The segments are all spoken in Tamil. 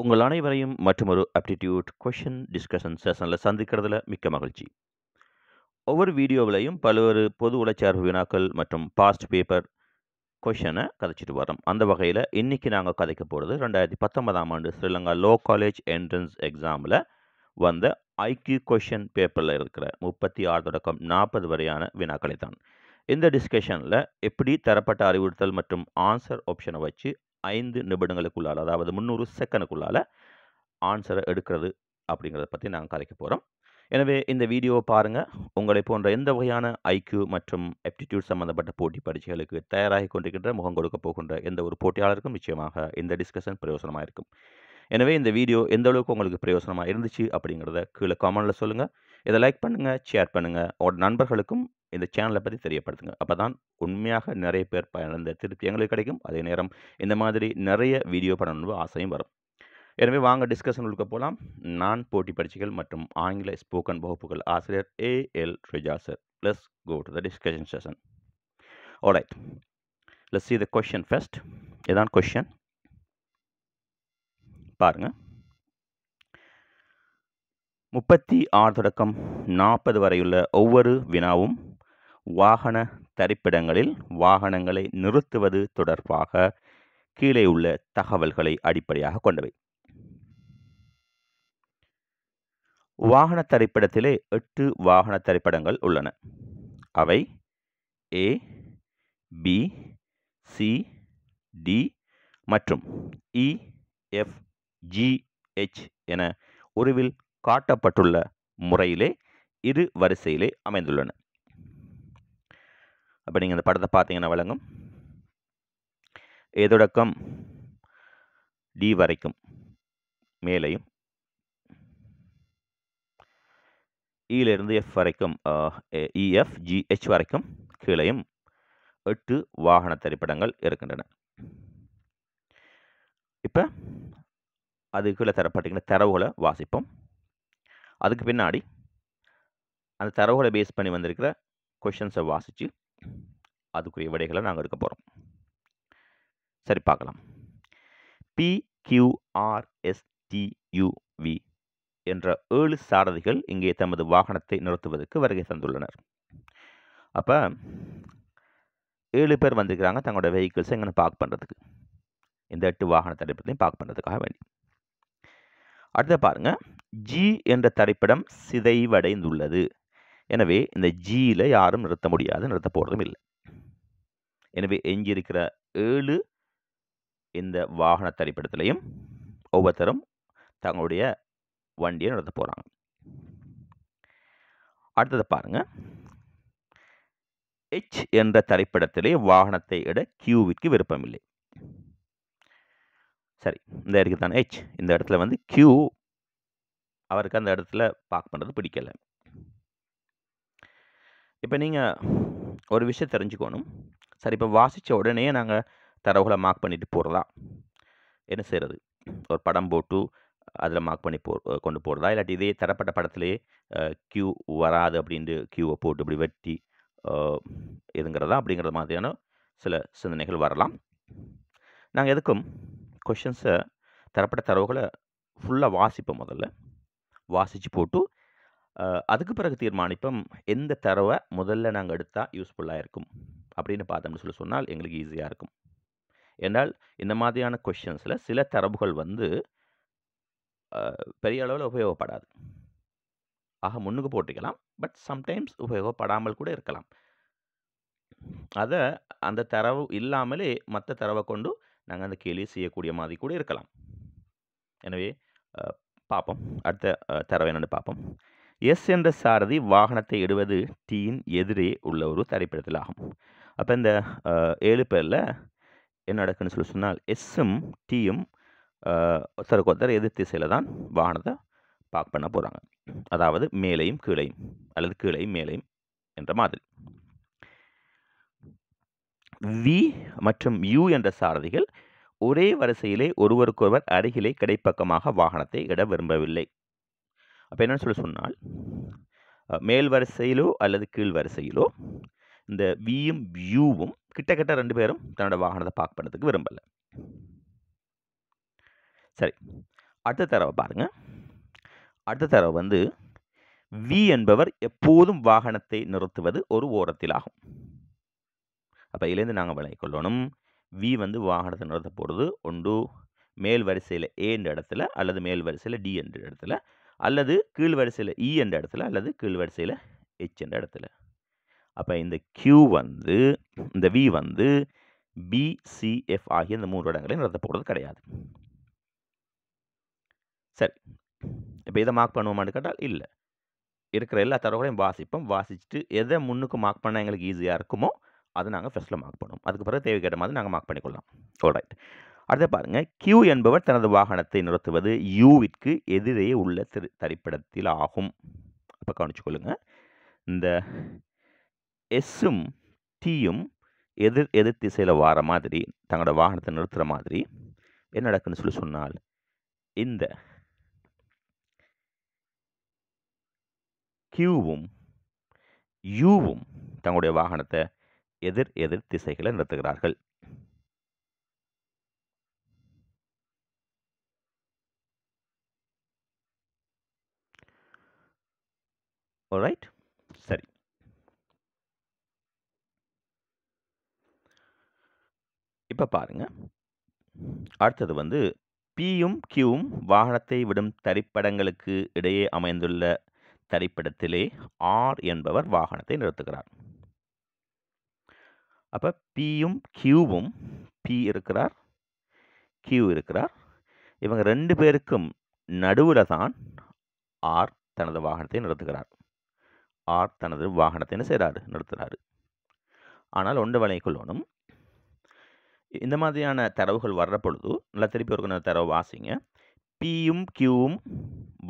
உங்கள் அனைவரையும் மற்றொரு அப்டிடியூட் கொஷின் டிஸ்கஷன் செஷனில் சந்திக்கிறதுல மிக்க மகிழ்ச்சி ஒவ்வொரு வீடியோவிலையும் பல்வேறு பொது உளச்சார்பு வினாக்கள் மற்றும் பாஸ்ட் பேப்பர் கொஷனை கதைச்சிட்டு வரோம் அந்த வகையில் இன்றைக்கி நாங்கள் கதைக்க போகிறது ரெண்டாயிரத்தி பத்தொன்பதாம் ஆண்டு ஸ்ரீலங்கா லோ காலேஜ் என்ட்ரன்ஸ் எக்ஸாமில் வந்த ஐக்யூ கொஷன் பேப்பரில் இருக்கிற முப்பத்தி ஆறு தொடக்கம் நாற்பது வரையான வினாக்களை தான் இந்த டிஸ்கஷனில் எப்படி தரப்பட்ட அறிவுறுத்தல் மற்றும் ஆன்சர் ஆப்ஷனை வச்சு ஐந்து நிமிடங்களுக்குள்ளால் அதாவது முந்நூறு செகண்டுக்குள்ளால் ஆன்சரை எடுக்கிறது அப்படிங்கிறத பற்றி நாங்கள் கலைக்க போகிறோம் எனவே இந்த வீடியோவை பாருங்கள் உங்களை போன்ற எந்த வகையான ஐக்யூ மற்றும் ஆப்டிடியூட் சம்மந்தப்பட்ட போட்டி பரீட்சைகளுக்கு தயாராகி கொண்டிருக்கின்ற முகம் கொடுக்க போகின்ற எந்த ஒரு போட்டியாளருக்கும் நிச்சயமாக இந்த டிஸ்கஷன் பிரயோசனமாக இருக்கும் எனவே இந்த வீடியோ எந்த அளவுக்கு உங்களுக்கு பிரயோசனமாக இருந்துச்சு அப்படிங்கிறத கீழே காமனில் சொல்லுங்கள் இதை லைக் பண்ணுங்கள் ஷேர் பண்ணுங்கள் உங்களோட நண்பர்களுக்கும் இந்த சேனலை பற்றி தெரியப்படுத்துங்க அப்போ தான் உண்மையாக நிறைய பேர் பயனடைந்த திருப்தி எங்களுக்கு கிடைக்கும் அதே நேரம் இந்த மாதிரி நிறைய வீடியோ பண்ணணும் ஆசையும் வரும் எனவே வாங்க டிஸ்கஷன் உள்ள போகலாம் நான் போட்டி பரீட்சைகள் மற்றும் ஆங்கில ஸ்போக்கன் வகுப்புகள் ஆசிரியர் A L Rija sir let's go to the discussion session right let's see the question first இதான் கொஷின் பாருங்கள் முப்பத்தி ஆறு தொடக்கம் நாற்பது வரையுள்ள ஒவ்வொரு வினாவும் வாகன தரிப்பிடங்களில் வாகனங்களை நிறுத்துவது தொடர்பாக கீழே உள்ள தகவல்களை அடிப்படையாக கொண்டவை வாகன தரிப்பிடத்திலே எட்டு வாகன தரிப்படங்கள் உள்ளன அவை ஏ பி சி டி மற்றும் இ எஃப் ஜி எச் என உருவில் காட்டப்பட்டுள்ள முறையிலே இரு வரிசையிலே அமைந்துள்ளன அப்போ நீங்கள் இந்த படத்தை பார்த்தீங்கன்னா வழங்கும் எதொடக்கம் டி வரைக்கும் மேலையும் இலிருந்து எஃப் வரைக்கும் இஎஃப் ஜிஹெச் வரைக்கும் கீழையும் எட்டு வாகன திரைப்படங்கள் இருக்கின்றன இப்போ அது கீழே தரவுகளை வாசிப்போம் அதுக்கு பின்னாடி அந்த தரவுகளை பேஸ் பண்ணி வந்திருக்கிற கொஷின்ஸை வாசித்து அதுக்குரிய விடைகளை நாங்கள் எடுக்க போகிறோம் சரி பார்க்கலாம் பிக்யூஆர்எஸ்டியூவி என்ற ஏழு சாரதிகள் இங்கே தமது வாகனத்தை நிறுத்துவதற்கு வருகை தந்துள்ளனர் அப்போ ஏழு பேர் வந்திருக்கிறாங்க தங்களோட வெஹிக்கிள்ஸை இங்கே பார்க் பண்ணுறதுக்கு இந்த எட்டு வாகன தடைப்பத்தையும் பார்க் பண்ணுறதுக்காக வேண்டி அடுத்த பாருங்கள் ஜி என்ற தரைப்படம் சிதைவடைந்துள்ளது எனவே இந்த ஜியில் யாரும் நிறுத்த முடியாது நிறுத்த போகிறதும் இல்லை எனவே எஞ்சியிருக்கிற ஏழு இந்த வாகன தரைப்படத்திலையும் ஒவ்வொருத்தரும் தங்களுடைய வண்டியை நடத்த போகிறாங்க அடுத்ததை பாருங்கள் எச் என்ற தரைப்படத்திலே வாகனத்தை இட கியூவிற்கு விருப்பமில்லை சரி இந்த இடத்துக்கு தான் ஹெச் இந்த இடத்துல வந்து கியூ அவருக்கு அந்த இடத்துல பார்க் பண்ணுறது பிடிக்கலை இப்போ நீங்கள் ஒரு விஷயம் தெரிஞ்சுக்கணும் சரி இப்போ வாசித்த உடனே நாங்கள் தரவுகளை மார்க் பண்ணிட்டு போகிறதா என்ன செய்கிறது ஒரு படம் போட்டு அதில் மார்க் பண்ணி போ கொண்டு போகிறதா இல்லாட்டி இதே தரப்பட்ட படத்துலேயே க்யூ வராது அப்படின்ட்டு க்யூவை போட்டு இப்படி வெட்டி இதுங்கிறதா அப்படிங்கிற மாதிரியான சில சிந்தனைகள் வரலாம் நாங்கள் எதுக்கும் கொஷின்ஸை தரப்பட்ட தரவுகளை ஃபுல்லாக வாசிப்போம் முதல்ல வாசித்து போட்டு அதுக்கு பிறகு தீர்மானிப்போம் எந்த தரவை முதல்ல நாங்கள் எடுத்தால் யூஸ்ஃபுல்லாக இருக்கும் அப்படின்னு பார்த்தோம்னு சொல்லி சொன்னால் எங்களுக்கு ஈஸியாக இருக்கும் என்றால் இந்த மாதிரியான கொஷின்ஸில் சில தரவுகள் வந்து பெரிய அளவில் உபயோகப்படாது ஆக முன்னுக்கு போட்டிக்கலாம் பட் சம்டைம்ஸ் உபயோகப்படாமல் கூட இருக்கலாம் அதை அந்த தரவு இல்லாமலே மற்ற தரவை கொண்டு நாங்கள் அந்த கேள்வி செய்யக்கூடிய மாதிரி கூட இருக்கலாம் எனவே பார்ப்போம் அடுத்த தரவை என்னென்னு பார்ப்போம் எஸ் என்ற சாரதி வாகனத்தை இடுவது டீயின் எதிரே உள்ள ஒரு தரைப்படத்தில் ஆகும் அப்போ இந்த ஏழு பேரில் என்ன நடக்குன்னு சொல்லி சொன்னால் எஸ்ஸும் டீயும் ஒருத்தருக்கு ஒருத்தர் எதிர் திசையில் தான் வாகனத்தை பார்க் பண்ண போகிறாங்க அதாவது மேலையும் கீழையும் அல்லது கீழையும் மேலையும் என்ற மாதிரி வி மற்றும் யூ என்ற சாரதிகள் ஒரே வரிசையிலே ஒருவருக்கொருவர் அருகிலே கிடைப்பக்கமாக வாகனத்தை இட விரும்பவில்லை அப்போ என்னென்னு சொல்லி சொன்னால் மேல் வரிசையிலோ அல்லது கீழ் வரிசையிலோ இந்த வியும் வியூவும் கிட்டக்கிட்ட ரெண்டு பேரும் தன்னோட வாகனத்தை பார்க் பண்ணுறதுக்கு விரும்பலை சரி அடுத்த தடவை பாருங்கள் அடுத்த தடவை வந்து வி என்பவர் எப்போதும் வாகனத்தை நிறுத்துவது ஒரு ஓரத்தில் ஆகும் அப்போ இதுலேருந்து நாங்கள் விளை கொள்ளணும் வி வந்து வாகனத்தை நடத்த போகிறது ஒன்று மேல் வரிசையில் ஏ என்ற இடத்துல அல்லது மேல் வரிசையில் டி என்ற இடத்துல அல்லது கீழ் வரிசையில் இ e என்ற இடத்துல அல்லது கீழ் வரிசையில் ஹெச் என்ற இடத்துல அப்போ இந்த கியூ வந்து இந்த வி வந்து பிசிஎஃப் ஆகிய இந்த மூன்று இடங்களையும் நடத்த போகிறது கிடையாது சரி இப்போ இதை மார்க் பண்ணுவோமான்னு கேட்டால் இல்லை இருக்கிற எல்லா தரவுகளையும் வாசிப்போம் வாசிச்சுட்டு எதை முன்னுக்கு மார்க் பண்ணால் எங்களுக்கு ஈஸியாக இருக்குமோ அது நாங்கள் ஃபஸ்ட்டில் மார்க் பண்ணுவோம் அதுக்கு பிறகு தேவைக்கேற்ற மாதிரி நாங்கள் மார்க் பண்ணிக்கொள்ளலாம் ரைட் அடுத்த பாருங்கள் கியூ என்பவர் தனது வாகனத்தை நிறுத்துவது யூவிற்கு எதிரே உள்ள திரு தரிப்பிடத்தில் ஆகும் அப்போ கவனிச்சுக்கொள்ளுங்கள் இந்த எஸ்ஸும் டீயும் எதிர் எதிர் திசையில் வார மாதிரி தங்களோட வாகனத்தை நிறுத்துகிற மாதிரி என்ன நடக்குன்னு சொல்லி சொன்னால் இந்த கியூவும் யூவும் தங்களுடைய வாகனத்தை எதிர் எதிர் திசைகளை நடத்துகிறார்கள் ரைட் சரி இப்போ பாருங்க அடுத்தது வந்து பியும் கியூவும் வாகனத்தை விடும் தரிப்படங்களுக்கு இடையே அமைந்துள்ள தரிப்படத்திலே ஆர் என்பவர் வாகனத்தை நிறுத்துகிறார் அப்போ பியும் கியூவும் பி இருக்கிறார் கியூ இருக்கிறார் இவங்க ரெண்டு பேருக்கும் நடுவில் தான் ஆர் தனது வாகனத்தை நிறுத்துகிறார் ஆர் தனது வாகனத்தை என்ன செய்கிறாரு நிறுத்துகிறாரு ஆனால் ஒன்று வழங்கிக்கொள்ளணும் இந்த மாதிரியான தரவுகள் வர்ற பொழுது நல்லா திருப்பி ஒரு தரவு வாசிங்க பியும் கியூவும்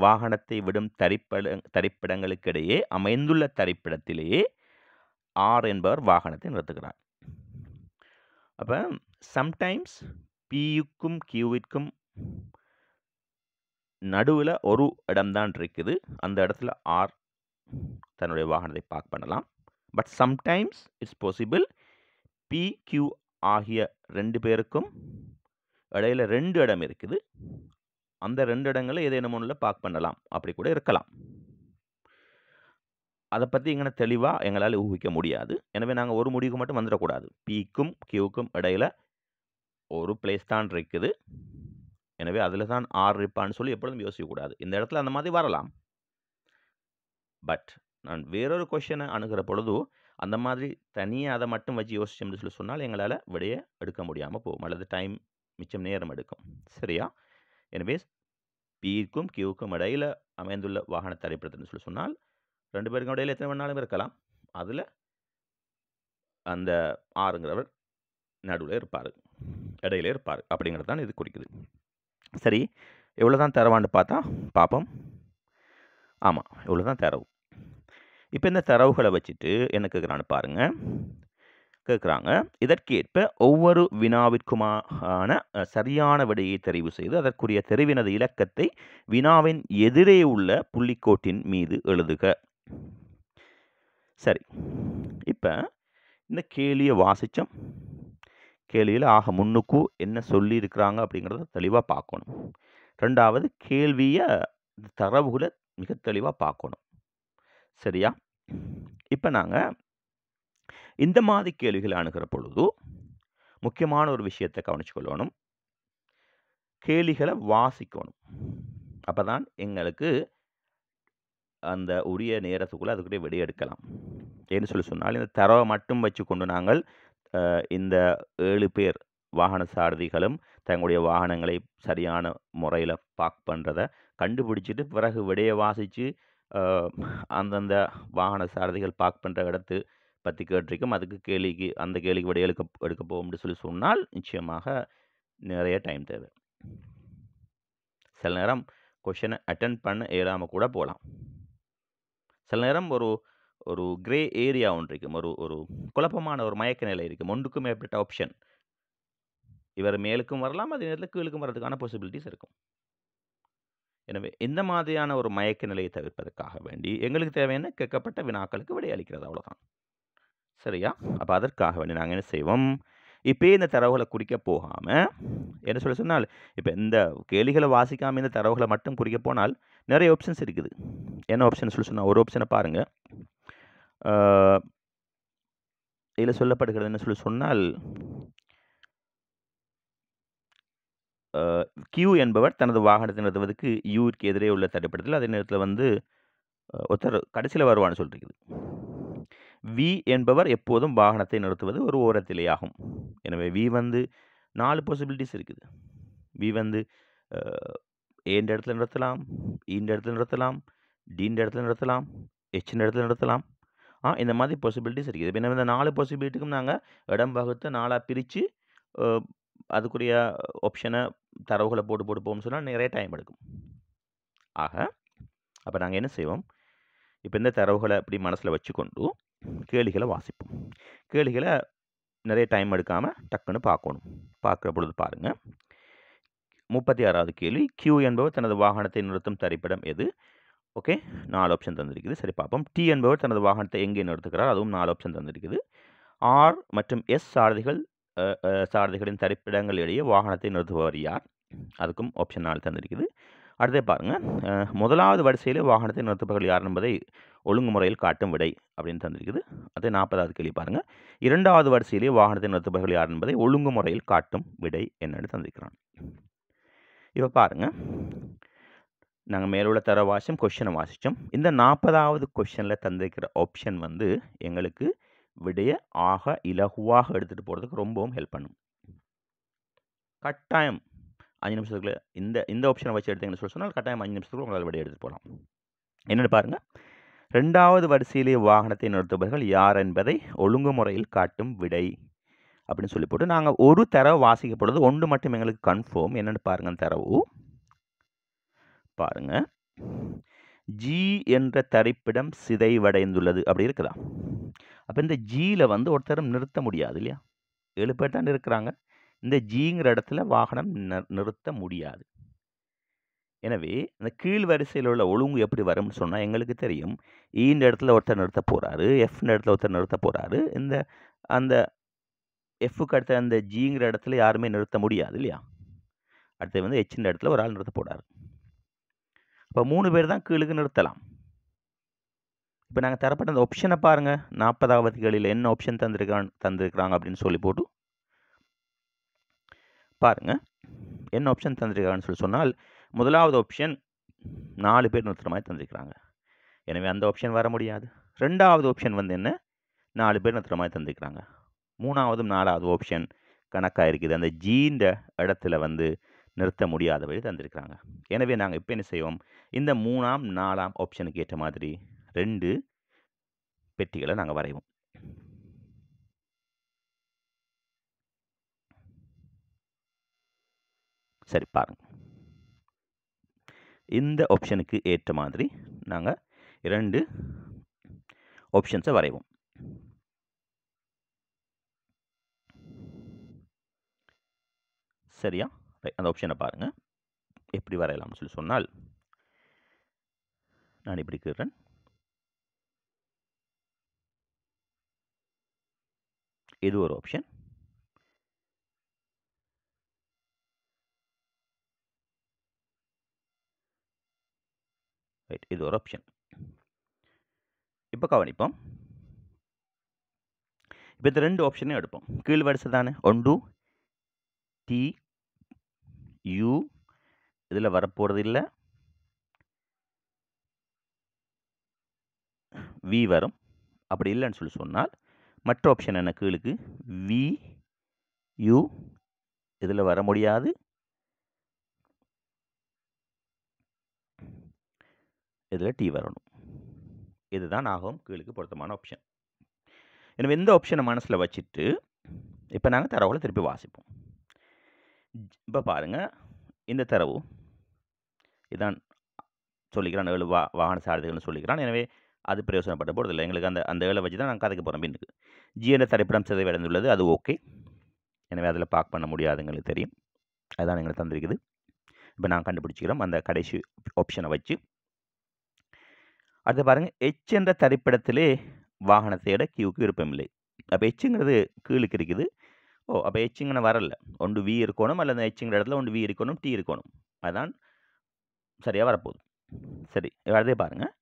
வாகனத்தை விடும் தரிப்பட தரிப்பிடங்களுக்கிடையே அமைந்துள்ள தரிப்பிடத்திலேயே ஆர் என்பவர் வாகனத்தை நிறுத்துகிறார் அப்போ சம்டைம்ஸ் பியுக்கும் கியூவிற்கும் நடுவில் ஒரு இடம்தான் இருக்குது அந்த இடத்துல ஆர் தன்னுடைய வாகனத்தை பார்க் பண்ணலாம் but sometimes it's possible P Q ஆகிய ரெண்டு பேருக்கும் இடையில் ரெண்டு இடம் இருக்குது அந்த ரெண்டு இடங்களில் ஏதேனும் ஒன்றில் பார்க் பண்ணலாம் அப்படி கூட இருக்கலாம் அதை பற்றி எங்கன்னா தெளிவாக எங்களால் ஊகிக்க முடியாது எனவே நாங்கள் ஒரு முடிவுக்கு மட்டும் வந்துடக்கூடாது பிக்கும் கியூக்கும் இடையில் ஒரு பிளேஸ் தான் இருக்குது எனவே அதில் தான் ஆர் இருப்பான்னு சொல்லி எப்பொழுதும் யோசிக்கக்கூடாது இந்த இடத்துல அந்த மாதிரி வரலாம் பட் நான் வேறொரு கொஷனை அணுகிற பொழுது அந்த மாதிரி தனியாக அதை மட்டும் வச்சு யோசிச்சோம்னு சொல்லி சொன்னால் எங்களால் விடைய எடுக்க முடியாமல் போகும் அல்லது டைம் மிச்சம் நேரம் எடுக்கும் சரியா எனவே பீக்கும் கியூக்கும் இடையில் அமைந்துள்ள வாகன தரைப்படுத்துன்னு சொல்லி சொன்னால் ரெண்டு பேருக்கும் இடையில் எத்தனை வேணாலும் இருக்கலாம் அதில் அந்த ஆறுங்கிறவர் நடுவில் இருப்பார் இடையில இருப்பார் அப்படிங்கிறது தான் இது குறிக்குது சரி எவ்வளோ தான் தரவான்னு பார்த்தா பார்ப்போம் ஆமாம் இவ்வளோ தான் தரவு இப்போ இந்த தரவுகளை வச்சுட்டு என்ன கேட்குறான்னு பாருங்கள் கேட்குறாங்க இதற்கேற்ப ஒவ்வொரு வினாவிற்குமான சரியான விடையை தெரிவு செய்து அதற்குரிய தெரிவினது இலக்கத்தை வினாவின் எதிரே உள்ள புள்ளிக்கோட்டின் மீது எழுதுக சரி இப்போ இந்த கேளியை வாசித்தோம் கேள்வியில் ஆக முன்னுக்கு என்ன சொல்லியிருக்கிறாங்க அப்படிங்கிறத தெளிவாக பார்க்கணும் ரெண்டாவது கேள்வியை தரவுகளை மிக தெளிவாக பார்க்கணும் சரியா இப்போ நாங்கள் இந்த மாதிரி கேள்விகளை அணுகிற பொழுது முக்கியமான ஒரு விஷயத்தை கவனிச்சுக்கொள்ளணும் கேளிகளை வாசிக்கணும் அப்போ தான் எங்களுக்கு அந்த உரிய நேரத்துக்குள்ளே அதுக்குள்ளே எடுக்கலாம் ஏன்னு சொல்லி சொன்னால் இந்த தரவை மட்டும் வச்சு கொண்டு நாங்கள் இந்த ஏழு பேர் வாகன சாரதிகளும் தங்களுடைய வாகனங்களை சரியான முறையில் பார்க் பண்ணுறத கண்டுபிடிச்சிட்டு பிறகு வெடியை வாசித்து அந்தந்த வாகன சாரதிகள் பார்க் பண்ணுற இடத்து பற்றி கேட்டிருக்கும் அதுக்கு கேள்விக்கு அந்த கேள்விக்கு விடைய எடுக்க எடுக்க போகும்னு சொல்லி சொன்னால் நிச்சயமாக நிறைய டைம் தேவை சில நேரம் கொஷனை அட்டன் பண்ண இயலாமல் கூட போகலாம் சில நேரம் ஒரு ஒரு கிரே ஏரியா ஒன்று இருக்கும் ஒரு ஒரு குழப்பமான ஒரு மயக்க நிலை இருக்கும் ஒன்றுக்கும் மேற்பட்ட ஆப்ஷன் இவர் மேலுக்கும் வரலாம் அதே நேரத்தில் கீழுக்கும் வர்றதுக்கான பாசிபிலிட்டிஸ் இருக்கும் எனவே இந்த மாதிரியான ஒரு மயக்க நிலையை தவிர்ப்பதற்காக வேண்டி எங்களுக்கு தேவையான கேட்கப்பட்ட வினாக்களுக்கு விடையளிக்கிறது அவ்வளோதான் சரியா அப்போ அதற்காக வேண்டி நாங்கள் என்ன செய்வோம் இப்போயே இந்த தரவுகளை குறிக்க போகாமல் என்ன சொல்ல சொன்னால் இப்போ இந்த கேள்விகளை வாசிக்காமல் இந்த தரவுகளை மட்டும் குறிக்க போனால் நிறைய ஆப்ஷன்ஸ் இருக்குது என்ன ஆப்ஷன் சொல்ல சொன்னால் ஒரு ஆப்ஷனை பாருங்கள் இதில் சொல்லப்படுகிறது என்ன சொல்லி சொன்னால் கியூ என்பவர் தனது வாகனத்தை நிறுத்துவதற்கு யூக்கு எதிரே உள்ள தடைப்படத்தில் அதே நேரத்தில் வந்து ஒருத்தர் கடைசியில் வருவான்னு சொல்லிருக்குது வி என்பவர் எப்போதும் வாகனத்தை நிறுத்துவது ஒரு ஓரத்திலேயாகும் எனவே வி வந்து நாலு பாசிபிலிட்டிஸ் இருக்குது வி வந்து ஏன்ற இடத்துல நிறுத்தலாம் ஈன்ற e இடத்துல நிறுத்தலாம் டீன்ற இடத்துல நிறுத்தலாம் ஹெச்ன்ற இடத்துல நிறுத்தலாம் ஆ இந்த மாதிரி பாசிபிலிட்டிஸ் இருக்குது இப்போ இந்த நாலு பாசிபிலிட்டிக்கும் நாங்கள் இடம் வகுத்து நாளாக பிரித்து அதுக்குரிய ஆப்ஷனை தரவுகளை போட்டு போட்டு சொன்னால் நிறைய டைம் எடுக்கும் ஆக அப்போ நாங்கள் என்ன செய்வோம் இப்போ இந்த தரவுகளை அப்படி மனசில் வச்சுக்கொண்டு கேளிகளை வாசிப்போம் கேளிகளை நிறைய டைம் எடுக்காமல் டக்குன்னு பார்க்கணும் பார்க்குற பொழுது பாருங்கள் முப்பத்தி ஆறாவது கேள்வி கியூ என்பவர் தனது வாகனத்தை நிறுத்தும் தரிப்பிடம் எது ஓகே நாலு ஆப்ஷன் தந்திருக்குது சரி பார்ப்போம் டி என்பவர் தனது வாகனத்தை எங்கே நிறுத்துகிறார் அதுவும் நாலு ஆப்ஷன் தந்திருக்குது ஆர் மற்றும் எஸ் சாரதிகள் சாரதிகளின் தரிப்பிடங்கள் இடையே வாகனத்தை நிறுத்துபவர் யார் அதுக்கும் ஆப்ஷன் நாலு தந்திருக்குது அடுத்தே பாருங்கள் முதலாவது வரிசையில் வாகனத்தை நிறுத்துபவர்கள் யார் என்பதை ஒழுங்குமுறையில் காட்டும் விடை அப்படின்னு தந்திருக்குது அதே நாற்பதாவது கேள்வி பாருங்கள் இரண்டாவது வரிசையிலே வாகனத்தை நடத்துபவர்கள் யார் என்பதை ஒழுங்கு முறையில் காட்டும் விடை என்னென்னு தந்திருக்கிறான் இப்போ பாருங்கள் நாங்கள் மேலுள்ள தர வாசம் கொஷனை வாசித்தோம் இந்த நாற்பதாவது கொஷனில் தந்திருக்கிற ஆப்ஷன் வந்து எங்களுக்கு விடைய ஆக இலகுவாக எடுத்துகிட்டு போகிறதுக்கு ரொம்பவும் ஹெல்ப் பண்ணும் கட்டாயம் அஞ்சு நிமிஷத்துக்குள்ளே இந்த இந்த ஆப்ஷனை வச்சு எடுத்தீங்கன்னு சொல்லி சொன்னால் கட்டாயம் அஞ்சு நிமிஷத்துக்குள்ள உங்களால் விடைய எடுத்துகிட்டு போகலாம் என்னென்னு பாருங்கள் ரெண்டாவது வரிசையிலே வாகனத்தை நிறுத்துபவர்கள் யார் என்பதை ஒழுங்குமுறையில் காட்டும் விடை அப்படின்னு சொல்லி போட்டு நாங்கள் ஒரு தரவு வாசிக்கப்படுறது ஒன்று மட்டும் எங்களுக்கு கன்ஃபார்ம் என்னென்னு பாருங்கள் தரவு பாருங்கள் ஜி என்ற தரிப்பிடம் சிதைவடைந்துள்ளது அப்படி இருக்குதா அப்போ இந்த ஜியில் வந்து ஒருத்தரும் நிறுத்த முடியாது இல்லையா ஏழு பேர் தான் இருக்கிறாங்க இந்த ஜிங்கிற இடத்துல வாகனம் நிறுத்த முடியாது எனவே இந்த கீழ் வரிசையில் உள்ள ஒழுங்கு எப்படி வரும்னு சொன்னால் எங்களுக்கு தெரியும் ஈன்ற e இடத்துல ஒருத்தர் நிறுத்த போகிறாரு எஃப்ன்ற இடத்துல ஒருத்தர் நிறுத்த போகிறாரு இந்த அந்த எஃப்க்கு அடுத்த அந்த ஜிங்கிற இடத்துல யாருமே நிறுத்த முடியாது இல்லையா அடுத்தது வந்து ஹெச்ன்ற இடத்துல ஒரு ஆள் நிறுத்த போகிறாரு இப்போ மூணு பேர் தான் கீழுக்கு நிறுத்தலாம் இப்போ நாங்கள் தரப்பட்ட அந்த ஆப்ஷனை பாருங்கள் நாற்பதாவது கேளியில் என்ன ஆப்ஷன் தந்திருக்கான் தந்திருக்கிறாங்க அப்படின்னு சொல்லி போட்டு பாருங்கள் என்ன ஆப்ஷன் தந்திருக்காங்கன்னு சொல்லி சொன்னால் முதலாவது ஆப்ஷன் நாலு பேர் நிறுத்துகிற மாதிரி தந்திருக்கிறாங்க எனவே அந்த ஆப்ஷன் வர முடியாது ரெண்டாவது ஆப்ஷன் வந்து என்ன நாலு பேர் நிறுத்துகிற மாதிரி தந்திருக்கிறாங்க மூணாவதும் நாலாவது ஆப்ஷன் கணக்காக இருக்குது அந்த ஜீன்ற இடத்துல வந்து நிறுத்த முடியாத வழி தந்திருக்கிறாங்க எனவே நாங்கள் இப்போ என்ன செய்வோம் இந்த மூணாம் நாலாம் ஆப்ஷனுக்கு ஏற்ற மாதிரி ரெண்டு பெட்டிகளை நாங்கள் வரைவோம் சரி பாருங்கள் இந்த ஆப்ஷனுக்கு ஏற்ற மாதிரி நாங்கள் இரண்டு ஆப்ஷன்ஸை வரைவோம் சரியா அந்த ஆப்ஷனை பாருங்கள் எப்படி வரையலாம்னு சொல்லி சொன்னால் நான் இப்படி கேட்குறேன் இது ஒரு ஆப்ஷன் ரைட் இது ஒரு ஆப்ஷன் இப்போ கவனிப்போம் இப்போ இந்த ரெண்டு ஆப்ஷனையும் எடுப்போம் கீழ் வரிசை தானே ஒன்று டி யூ இதில் வரப்போகிறது இல்லை வி வரும் அப்படி இல்லைன்னு சொல்லி சொன்னால் மற்ற ஆப்ஷன் என்ன கீழுக்கு வி யு இதில் வர முடியாது இதில் டி வரணும் இதுதான் நாகவும் கீழுக்கு பொருத்தமான ஆப்ஷன் எனவே இந்த ஆப்ஷனை மனசில் வச்சுட்டு இப்போ நாங்கள் தரவுகளை திருப்பி வாசிப்போம் இப்போ பாருங்கள் இந்த தரவு இதான் சொல்லிக்கிறான் ஏழு வா வாகன சாரதிகள்னு சொல்லிக்கிறான் எனவே அது பிரயோசனப்பட்ட போகிறது இல்லை எங்களுக்கு அந்த அந்த ஏழை வச்சு தான் நாங்கள் கதைக்கு போகிறோம் பின்னுக்கு ஜிஎன் தரைப்படம் திரைப்படம் அடைந்துள்ளது அது ஓகே எனவே அதில் பார்க் பண்ண முடியாது எங்களுக்கு தெரியும் அதுதான் எங்களுக்கு தந்திருக்குது இப்போ நான் கண்டுபிடிச்சிக்கிறோம் அந்த கடைசி ஆப்ஷனை வச்சு அடுத்து பாருங்கள் எச் என்ற தரிப்பிடத்திலே வாகனத்தையோட கியூக்கு இல்லை அப்போ எச்சுங்கிறது கீழுக்கு இருக்குது ஓ அப்போ எச்சுங்கன்னு வரல ஒன்று வி இருக்கணும் அல்லது எச்சுங்கிற இடத்துல ஒன்று வி இருக்கணும் டி இருக்கணும் அதுதான் சரியாக வரப்போகுது சரி அதே பாருங்கள்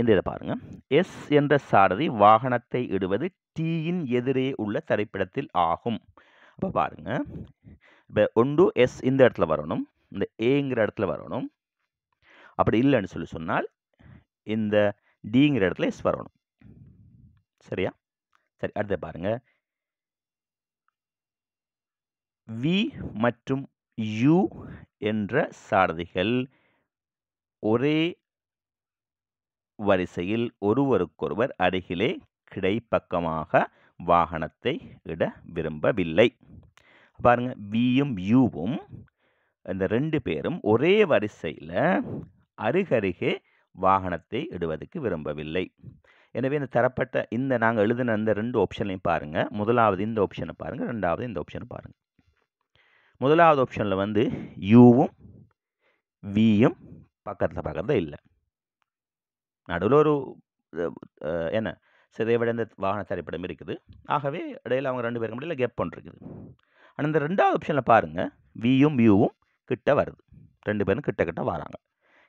இந்த இதை பாருங்கள் எஸ் என்ற சாரதி வாகனத்தை இடுவது டீயின் எதிரே உள்ள தரைப்பிடத்தில் ஆகும் அப்போ பாருங்கள் இப்போ ஒன்று எஸ் இந்த இடத்துல வரணும் இந்த ஏங்கிற இடத்துல வரணும் அப்படி இல்லைன்னு சொல்லி சொன்னால் இந்த டிங்கிற இடத்துல எஸ் வரணும் சரியா சரி அடுத்த பாருங்க வி மற்றும் யு என்ற சாரதிகள் ஒரே வரிசையில் ஒருவருக்கொருவர் அருகிலே கிடைப்பக்கமாக வாகனத்தை இட விரும்பவில்லை பாருங்கள் வியும் யூவும் இந்த ரெண்டு பேரும் ஒரே வரிசையில் அருகருகே வாகனத்தை இடுவதற்கு விரும்பவில்லை எனவே இந்த தரப்பட்ட இந்த நாங்கள் எழுதின இந்த ரெண்டு ஆப்ஷன்லையும் பாருங்கள் முதலாவது இந்த ஆப்ஷனை பாருங்கள் ரெண்டாவது இந்த ஆப்ஷனை பாருங்கள் முதலாவது ஆப்ஷனில் வந்து யூவும் வியும் பக்கத்தில் பக்கத்தில் இல்லை நடுவில் ஒரு என்ன சிதைவடைந்த வாகன திரைப்படம் இருக்குது ஆகவே இடையில் அவங்க ரெண்டு பேருக்கு முடியல கேப் பண்ணிருக்குது ஆனால் இந்த ரெண்டாவது ஆப்ஷனில் பாருங்கள் வியும் வியூவும் கிட்ட வருது ரெண்டு பேரும் கிட்ட கிட்ட வராங்க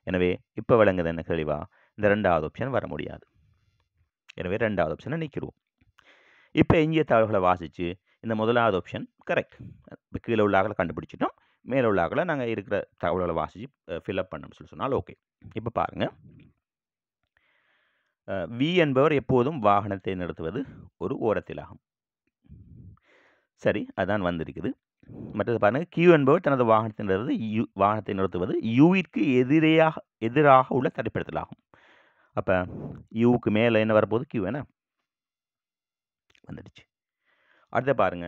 எனவே இப்போ விளங்குது என்ன தெளிவாக இந்த ரெண்டாவது ஆப்ஷன் வர முடியாது எனவே ரெண்டாவது ஆப்ஷனை நீக்கிடுவோம் இப்போ எஞ்சிய தகவல்களை வாசித்து இந்த முதலாவது ஆப்ஷன் கரெக்ட் இப்போ கீழே உள்ள ஆகலை கண்டுபிடிச்சிட்டோம் மேலே உள்ள ஆகலை நாங்கள் இருக்கிற தகவல்களை வாசித்து ஃபில்அப் பண்ணணும்னு சொல்லி சொன்னால் ஓகே இப்போ பாருங்கள் வி என்பவர் எப்போதும் வாகனத்தை நிறுத்துவது ஒரு ஓரத்தில் ஆகும் சரி அதான் வந்திருக்குது மற்றது பாருங்கள் கியூ என்பவர் தனது வாகனத்தை நிறுத்துவது யூ வாகனத்தை நிறுத்துவது யூவிற்கு எதிரையாக எதிராக உள்ள தடைப்படுத்தலாகும் அப்போ யூவுக்கு மேலே என்ன வரப்போகுது கியூ என்ன வந்துடுச்சு அடுத்த பாருங்க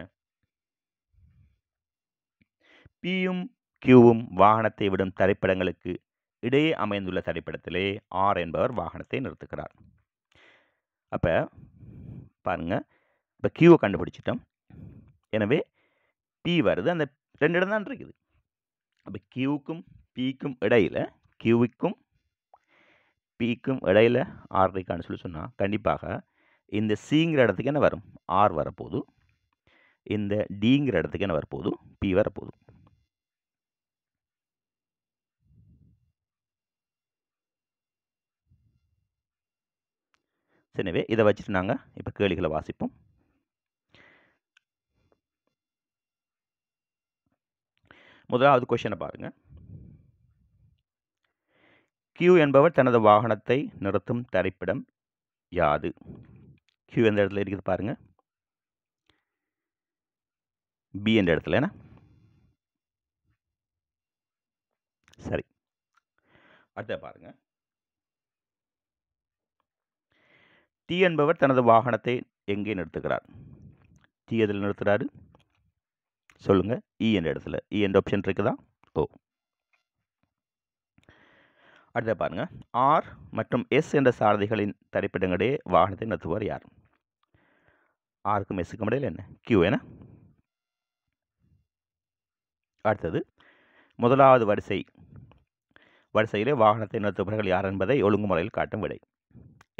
பியும் கியூவும் வாகனத்தை விடும் தடைப்படங்களுக்கு இடையே அமைந்துள்ள தடைப்படத்திலே ஆர் என்பவர் வாகனத்தை நிறுத்துகிறார் அப்போ பாருங்கள் இப்போ கியூவை கண்டுபிடிச்சிட்டோம் எனவே பி வருது அந்த ரெண்டு இடம் தான் இருக்குது அப்போ கியூக்கும் பிக்கும் இடையில் கியூவிக்கும் பிக்கும் இடையில் ஆர் இருக்கான்னு சொல்லி சொன்னால் கண்டிப்பாக இந்த சிங்கிற இடத்துக்கு என்ன வரும் ஆர் வரப்போகுது இந்த டிங்கிற இடத்துக்கு என்ன வரப்போகுது பி வரப்போகுது எனவே இதை வச்சுட்டு நாங்கள் இப்போ கேள்விகளை வாசிப்போம் முதலாவது கொஷனை பாருங்கள் கியூ என்பவர் தனது வாகனத்தை நிறுத்தும் தரிப்பிடம் யாது கியூ எந்த இடத்துல இருக்குது பாருங்கள் பி என்ற இடத்துல என்ன சரி அடுத்த பாருங்க டி என்பவர் தனது வாகனத்தை எங்கே நிறுத்துகிறார் டி எதில் நிறுத்துகிறாரு சொல்லுங்கள் இ e என்ற இடத்துல இ e என்ற ஆப்ஷன் இருக்குதா ஓ அடுத்த பாருங்கள் ஆர் மற்றும் எஸ் என்ற சாரதிகளின் தரைப்பிடங்களிடையே வாகனத்தை நடத்துவார் யார் ஆருக்கும் எஸ்ஸுக்கும் இடையில் என்ன கியூ என அடுத்தது முதலாவது வரிசை வரிசையிலே வாகனத்தை நடத்துபவர்கள் யார் என்பதை ஒழுங்குமுறையில் காட்டும் விடை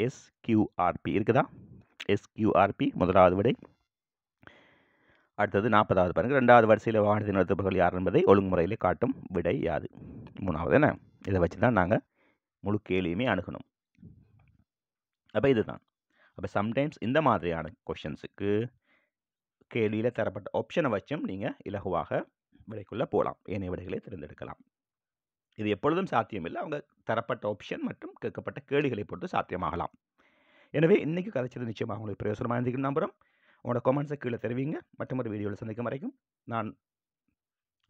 எஸ்கியூஆர்பி இருக்குதா எஸ்கியூஆர்பி முதலாவது விடை அடுத்தது நாற்பதாவது பாருங்கள் ரெண்டாவது வரிசையில் வானதி எழுத்துப்புகள் யார் என்பதை ஒழுங்குமுறையில் காட்டும் விடை யாது மூணாவது என்ன இதை வச்சு தான் நாங்கள் முழு கேள்வியுமே அணுகணும் அப்போ இதுதான் அப்போ சம்டைம்ஸ் இந்த மாதிரியான கொஷின்ஸுக்கு கேள்வியில் தரப்பட்ட ஆப்ஷனை வச்சும் நீங்கள் இலகுவாக விடைக்குள்ளே போகலாம் ஏனைய விடைகளை தேர்ந்தெடுக்கலாம் இது எப்பொழுதும் சாத்தியமில்லை அவங்க தரப்பட்ட ஆப்ஷன் மற்றும் கேட்கப்பட்ட கேள்விகளை பொறுத்து சாத்தியமாகலாம் எனவே இன்றைக்கி கதைச்சது நிச்சயமாக உங்களுக்கு பிரயோசனமாக இருந்திருக்கும் நம்புகிறோம் உங்களோட கமெண்ட்ஸை கீழே தெரிவிங்க மற்றொரு வீடியோவில் சந்திக்கும் வரைக்கும் நான்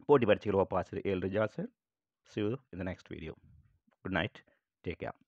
போட்டி பரீட்சைகள் ஒப்பாசிரியர் ஏழு Rija sir see you in the next video good night take care